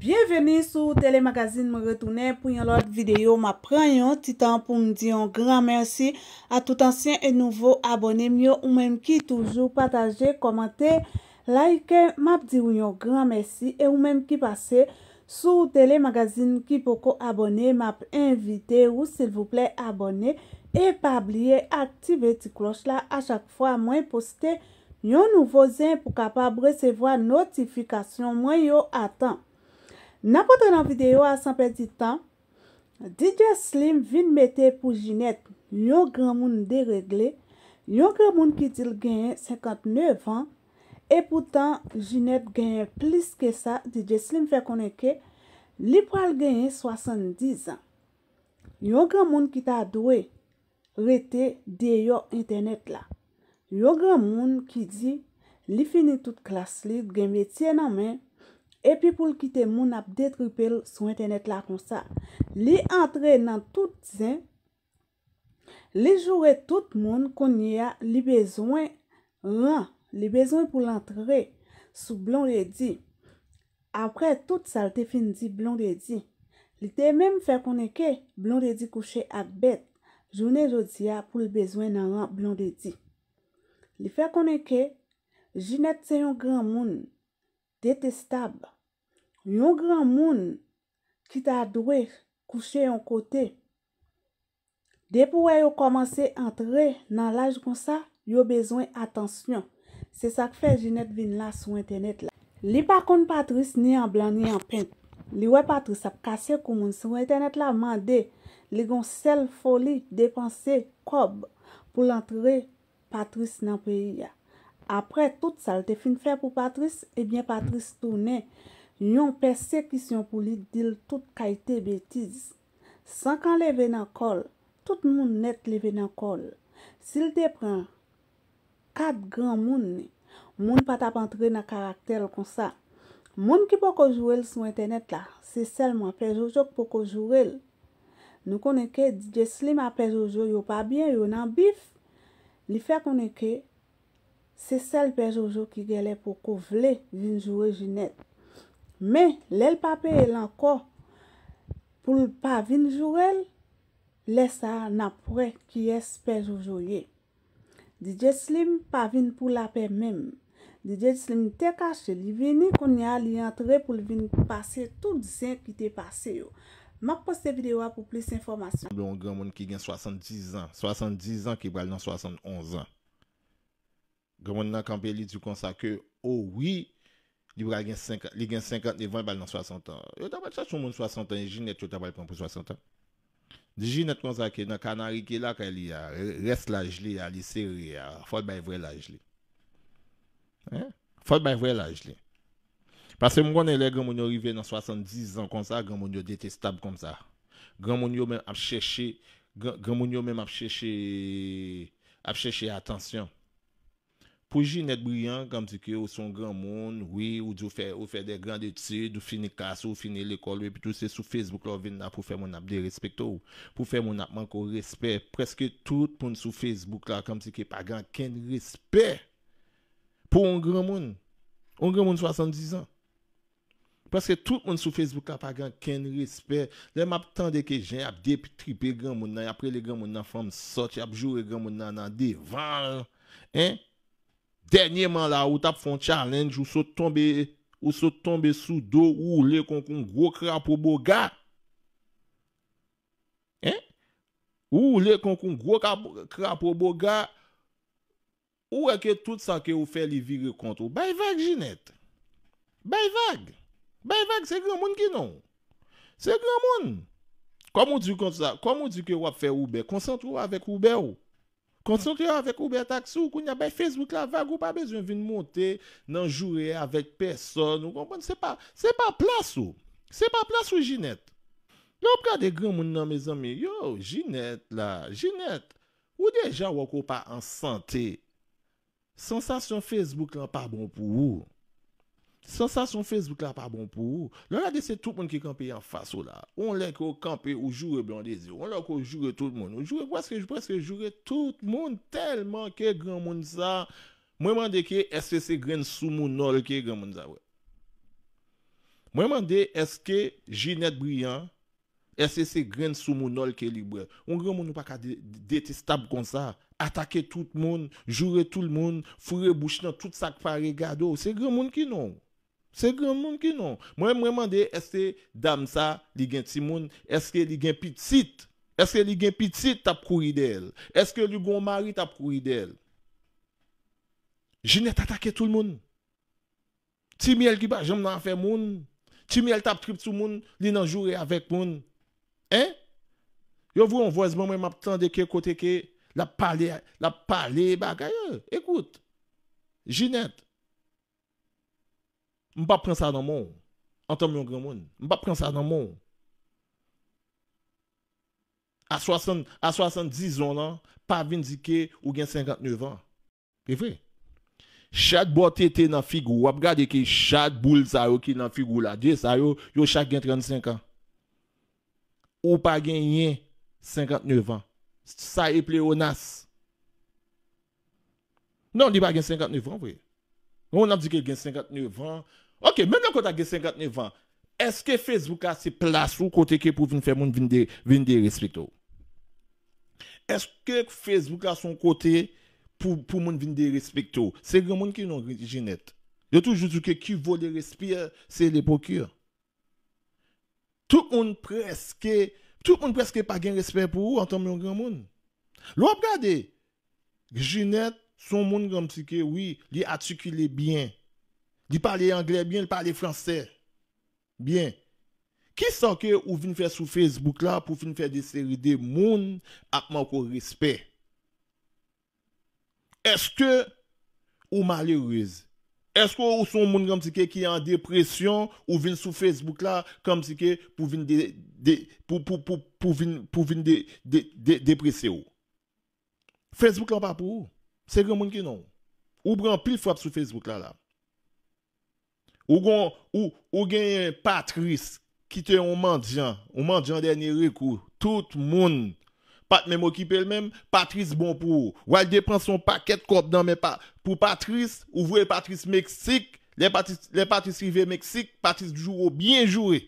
Bienveni sou telemagazine mwen retoune pou yon lòt video. Ma prenyon titan pou mdiyon gran mersi a tout ansyen e nouvo abonem. Yo ou menm ki toujou pataje, komante, like, map diyon gran mersi. E ou menm ki pase sou telemagazine ki poko abonem, map invite ou silvouple abonem. E pa ablie aktive ti kloch la a chak fwa mwen poste yon nouvo zin pou kapab resevo a notifikasyon mwen yo atan. N apote nan videyo a sanpe di tan, DJ Slim vin mette pou Ginette, yon gran moun deregle, yon gran moun ki dil genyen 59 an, e poutan Ginette genyen plis ke sa, DJ Slim fe koneke, li pral genyen 70 an. Yon gran moun ki ta adwe, rete deyo internet la. Yon gran moun ki di, li fini tout klas li, genye tye nan men, epi pou l kite moun ap detripel sou internet la kon sa. Li antre nan tout zin, li joure tout moun konye ya li bezwen ran, li bezwen pou l antre sou Blondie D. Apre tout salte fin di Blondie D. Li te menm fè konen ke Blondie D kouche ap bet, jounen jodi ya pou l bezwen nan ran Blondie D. Li fè konen ke jinet seyon gran moun, detestab, yon gran moun ki ta dwe kouche yon kote, dep wè yon komanse antre nan laj kon sa, yon bezwen atansyon. Se sak fe, jinet vin la sou internet la. Li pa kon Patrice ni an blan ni an pen, li wè Patrice ap kase kou moun sou internet la mande, li gon sel foli depanse kob pou lantre Patrice nan peyi ya. apre tout sa l te fin fè pou Patrice, ebyen eh Patrice tou ne, yon persekisyon pou li dil tout kaj te betiz. San kan leve nan kol, tout moun net leve nan kol. Sil te pren, kat gran moun ne, moun pat ap antre nan karakter kon sa. Moun ki poko jwel sou internet la, se selman pe jojok poko jwel. Nou konen ke, di jeslim ap pe jojok yo pa bien, yo nan bif. Li fe konen ke, Se sel pe Jojo ki gye le pou kou vle vinjou e jinet. Me, le l pape el anko pou l pa vinjou el, le sa na pou e ki es pe Jojo ye. DJ Slim pa vinjou pou la pe mem. DJ Slim te kache li vini kon ya li antre pou l vinjou pase tout zin ki te pase yo. Ma poste videwa pou plis informasyon. Mwen gen mwen ki gen 70 an. 70 an ki bral nan 71 an. Gran moun nan kampe li di kon sa ke oh ouwi li gen 50, li gen 50, li ven bal nan 60 an. Yo tabal chan sou moun 60 an, je jine et yo tabal pon pou 60 an. Je jine et kon sa ke nan kanari ke la ka li ya res laj li, ya li seri, ya fol bay vwe laj li. Fol bay vwe laj li. Pase moun kon elè gran moun yo rive nan 70 an kon sa, gran moun yo detestab kon sa. Gran moun yo men ap cheshe, gran moun yo men ap cheshe, ap cheshe atansyon. pou ji net bryan, kam si ki ou son gran moun, ou di ou fè, ou fè de grand etude, ou fini kase, ou fini l'ekol, ou pi tout se sou Facebook la, ou vin la pou fè moun ap de respekto, ou pou fè moun ap man ko respek, preske tout moun sou Facebook la, kam si ki pa gan ken respek, pou ou gran moun, ou gran moun 70 an, preske tout moun sou Facebook la, pa gan ken respek, le map tan de ke jen, ap de pi tripe gran moun nan, apre le gran moun nan fòm sot, ap jou e gran moun nan nan devan, en, Dernye man la ou tap fon challenge ou sou tombe sou do ou ou le kon kon gro krap ou bo ga. Hein? Ou ou le kon kon gro krap ou bo ga. Ou eke tout sa ke ou fe li vire kont ou. Bay vague, Ginette. Bay vague. Bay vague, se glan moun ki nou. Se glan moun. Kom ou di kon sa, kom ou di ke wap fe oube, konsantro avèk oube ou. Konsentriyo avèk ou bè taksou, koun yabèk Facebook la vèk, ou pa bezwen vin monte nan jure avèk person, ou kompon, se pa, se pa plas ou, se pa plas ou jinet. Yo, prade gen moun nan me zanmi, yo, jinet la, jinet, ou dejan wak ou pa ansante, sensasyon Facebook la pa bon pou ou. Sonsa son Facebook bon oh la pa bon pou ou. Lola de se tout moun ki kampe yon faso la. O lè ko kampe ou jure blondezio. O lè ko jure tout moun. O jure, paske jure, paske jure tout moun. Telman ke gran moun sa. Mwen man de ke, eske se gren sou moun nol ke gran moun za wè. Mwen man de, eske, jinet brian. Eske se gren sou moun nol ke libre. O gran moun ou pa ka detestable kon sa. Atake tout moun, jure tout moun. Fure bouch nan tout sak pari gado. Se gran moun ki nou. C'est grand monde qui non. Moi, je me demande, est-ce que dame ça, a petit monde. est-ce qu'il li petite, est-ce qu'il li gen petite tap couru d'elle? Est-ce que le gon mari tap couru d'elle? Ginette attaqué tout le monde. Timiel qui pas jamais fait monde. Timiel tap trip tout le monde, n'a nan jouer avec monde. Hein? Yo vous on voit moi attendu que côté que la parler, la parler bagaille. Écoute. Ginette M pa pren sa nan moun. An tem yon gran moun. M pa pren sa nan moun. A 70 zon lan, pa vindike ou gen 59 an. E vre. Chad bo tete nan figou. Wap gade ki chad boul sa yo ki nan figou la de. Sa yo, yo chak gen 35 an. Ou pa gen yin 59 an. Sa e ple yo nas. Nan li pa gen 59 an vre. On a dit qu'il a 59 ans. Ok, même maintenant tu a 59 ans, est-ce que Facebook a ses places ou côté que pour venir faire monde venir venir respecter Est-ce que Facebook a son côté pour pour monde venir respecter C'est grand monde qui non jeunette. Je toujours que qui vole respire, c'est les procureurs. Tout le monde presque tout le monde presque pas de respect pour vous en tant que grand monde. L'on regardez Ginette, son monde comme si que oui, il articulé bien. Il parle anglais bien, il parle français. Bien. Qui sent que ou venez faire sur Facebook là pour venir faire des séries de monde avec de respect? Est-ce que ou malheureuse? Est-ce que ou son monde comme si que qui est en dépression ou vient sur Facebook là comme si que pour venir de, de, pour pour pour pour venir pour venir dépresser Facebook n'est pas pour vous. Se gen moun ki nou. Ou bran pil fwap sou Facebook la la. Ou gen Patrice. Ki te ou mandjan. Ou mandjan derne rekou. Tout moun. Pat mèm okipe el mèm. Patrice bon pou ou. Ou al depran son paket kote nan mè pat. Pou Patrice. Ou vwe Patrice Meksik. Le Patrice rive Meksik. Patrice djouro. Bien joure.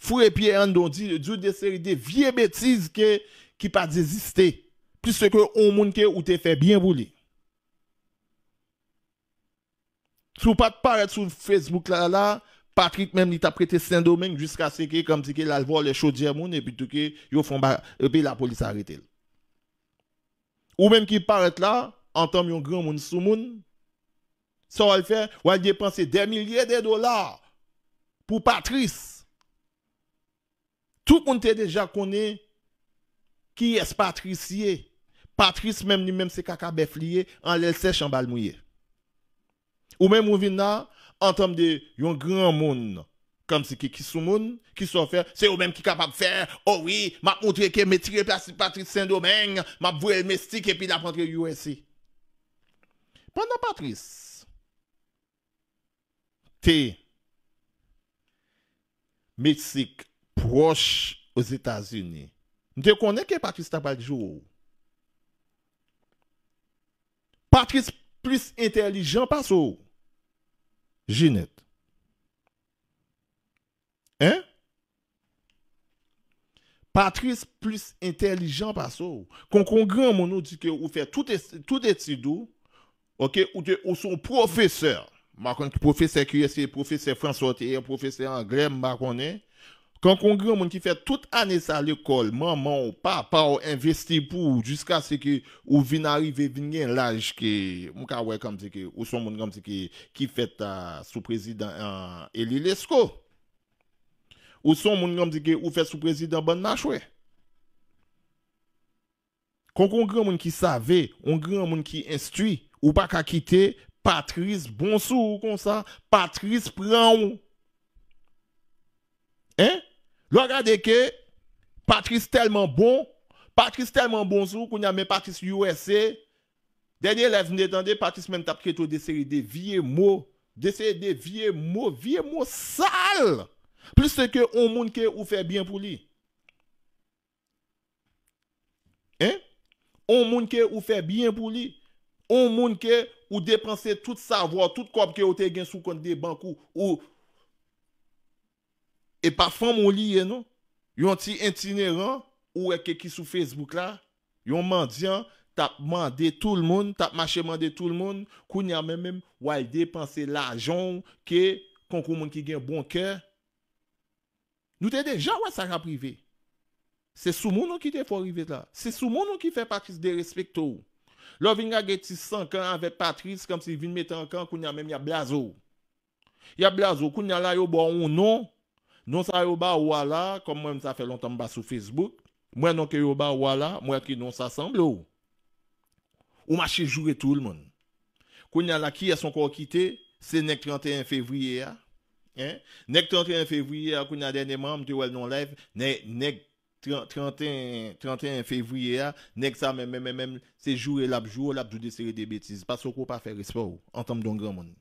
Fou e piye an don di. Le djou de seri de vie betiz ke. Ki pa deziste. Pis se ke ou moun ke ou te fe bien boulé. Si vous paraître sur Facebook sur là, Patrick même il t'a prêté Saint-Domingue jusqu'à ce que comme si qu'il a volé les chaudières et puis tout que yo font et euh, la police arrêté. Ou même qui paraît là, en tant que grand moun sous moun, ça va le faire, dépenser des milliers de dollars pour Patrice. Tout le monde déjà connu. qui est Patricier. Patrice même lui-même c'est caca beflier en l'aile sèche en bal Ou men moun vin nan, an tom de yon gran moun, kam se ki ki sou moun, ki sou fè, se ou men ki kapab fè, oh oui, ma kontre ke metire patris Saint-Domingue, ma vwèl mestik, epi la kontre USC. Panda patris, te, Meksik, proche, ou Zetasini, nou te konen ke patris tabaljou ou? Patris plus intelijan pas ou? Ginette. Hein? Patrice plus intelligent parce ça. Quand on grand dit que fait tout est tout étude OK ou de ou son professeur. Ma tout professeur qui est professeur français, professeur anglais, ma connais Kon kon gen moun ki fet tout ane sa l'ekol, maman ou pa, pa ou investi pou jusqu'a seke ou vin arrive vin gen l'aj ke mou ka wey kom seke ou son moun kom seke ki fet euh, sou prezident euh, Elie Lesko. Ou son moun kom seke ou fet sou prezident Bonnachwe. Kon kon gen moun ki save, kon gen moun ki instui, ou pa ka kite, Patrice Bonsou kon sa, Patrice Pranou. Eh? Lo gade ke patris telman bon, patris telman bon sou koun ame patris USE. Dene levne tande patris men tap kreto de seri de vie mo, de seri de vie mo, vie mo sal. Plis se ke on moun ke ou fe bien pou li. Hein? On moun ke ou fe bien pou li. On moun ke ou depanse tout savo, tout kop ke ou te gen sou kont de bank ou... E pa fon moun liye eh, nou. Yon ti intineran ou e keki sou Facebook la. Yon mandyan tap mande tout l moun. Tap mache mande tout l moun. Koun ya mèm mèm wèl depanse l ajon. Ke konkou moun ki gen bon kè. Nou te dejan wèl sa raprive. Se sou moun nou ki te fò rive la. Se sou moun nou ki fè Patrice de respectou. Lò vin nga gè ti sankan avè Patrice. Kam si vin metan kan koun ya mèm ya blazo. Ya blazo koun ya la yo bo an ou nou. Nou sa yo ba wala, kom mwen msa fe lontan ba sou Facebook, mwen nou ke yo ba wala, mwen ki nou sa sanble ou. Ou machi jure tout l moun. Koun ya laki ya son ko wakite, se nek 31 fevriye ya. Nek 31 fevriye ya, koun ya dene mwam, dewe l non lev, nek 31 fevriye ya, nek sa mwen mwen mwen mwen se jure lapjou, lapjou de sere de betise. Pasok ou pa fe respon ou, antanm don gran moun.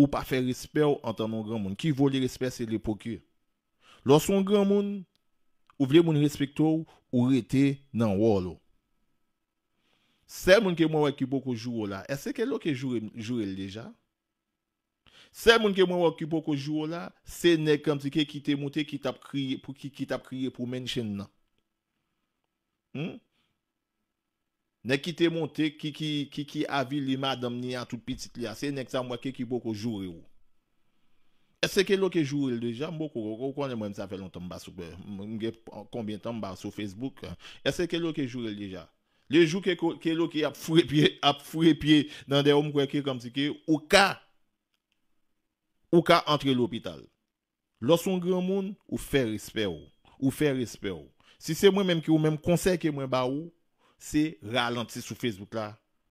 Ou pa fe risper an tan nan gran moun. Ki vo li risper se li pokye. Lò son gran moun, ou vle moun rispekto ou, ou rete nan wò lo. Se moun ke mwa wè ki poko jwo la, ese ke lò ke jwè leja? Se moun ke mwa wè ki poko jwo la, se ne kam si ke kite mwote ki tap kriye pou men chen nan. Hmm? Nèk ki te montè ki avi li madam ni an tout pitit li asè, nèk sa mwakè ki boko joure ou. Ese ke lo ke joure l dejan, bon, mboko koko, konè mwen sa fè lontan mba soube, euh, mwen gen konbien tan mba sou Facebook. Ese ke lo ke joure l dejan. Le jou ke lo ki ap furepye, ap furepye nan de oum kwekè kom si ke, ou ka, ou ka antre l opital. Lò son grè moun, ou fè rispè ou. Ou fè rispè ou. Si se mwen menm ki ou menm konsey ke mwen ba ou, Se ralante se soufezout la.